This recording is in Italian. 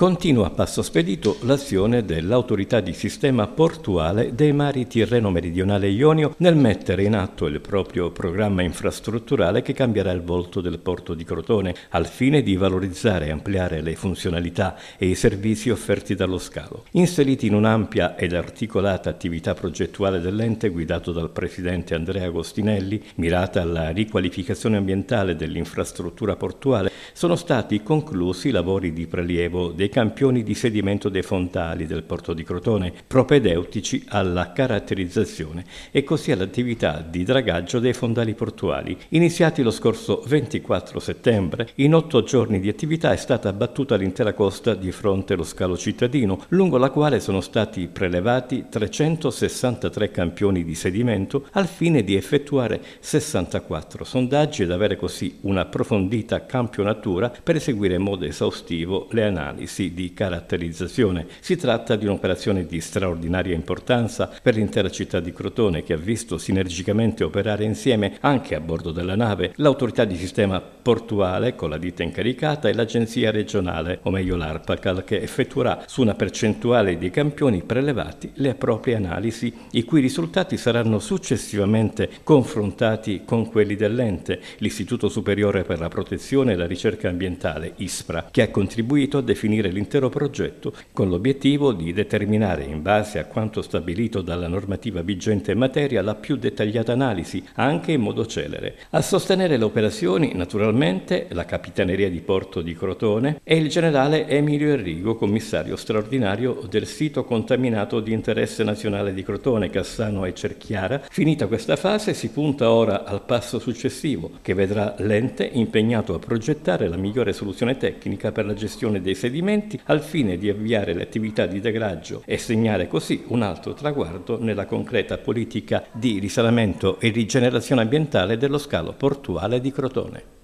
continua a passo spedito l'azione dell'autorità di sistema portuale dei mari Tirreno Meridionale Ionio nel mettere in atto il proprio programma infrastrutturale che cambierà il volto del porto di Crotone al fine di valorizzare e ampliare le funzionalità e i servizi offerti dallo scalo. Inseriti in un'ampia ed articolata attività progettuale dell'ente guidato dal presidente Andrea Agostinelli, mirata alla riqualificazione ambientale dell'infrastruttura portuale sono stati conclusi i lavori di prelievo dei campioni di sedimento dei fontali del porto di Crotone, propedeutici alla caratterizzazione e così all'attività di dragaggio dei fondali portuali, iniziati lo scorso 24 settembre. In otto giorni di attività è stata abbattuta l'intera costa di fronte allo scalo cittadino, lungo la quale sono stati prelevati 363 campioni di sedimento al fine di effettuare 64 sondaggi ed avere così un'approfondita campionatura letteratura per eseguire in modo esaustivo le analisi di caratterizzazione. Si tratta di un'operazione di straordinaria importanza per l'intera città di Crotone che ha visto sinergicamente operare insieme, anche a bordo della nave, l'autorità di sistema portuale con la ditta incaricata e l'agenzia regionale, o meglio l'ARPACAL, che effettuerà su una percentuale di campioni prelevati le proprie analisi, i cui risultati saranno successivamente confrontati con quelli dell'ente. L'Istituto Superiore per la Protezione e la Ricerca ricerca ambientale ISPRA, che ha contribuito a definire l'intero progetto con l'obiettivo di determinare, in base a quanto stabilito dalla normativa vigente in materia, la più dettagliata analisi, anche in modo celere. A sostenere le operazioni, naturalmente, la Capitaneria di Porto di Crotone e il generale Emilio Enrico, commissario straordinario del sito contaminato di interesse nazionale di Crotone, Cassano e Cerchiara. Finita questa fase si punta ora al passo successivo che vedrà l'ente impegnato a progettare la migliore soluzione tecnica per la gestione dei sedimenti al fine di avviare le attività di degraggio e segnare così un altro traguardo nella concreta politica di risanamento e rigenerazione ambientale dello scalo portuale di Crotone.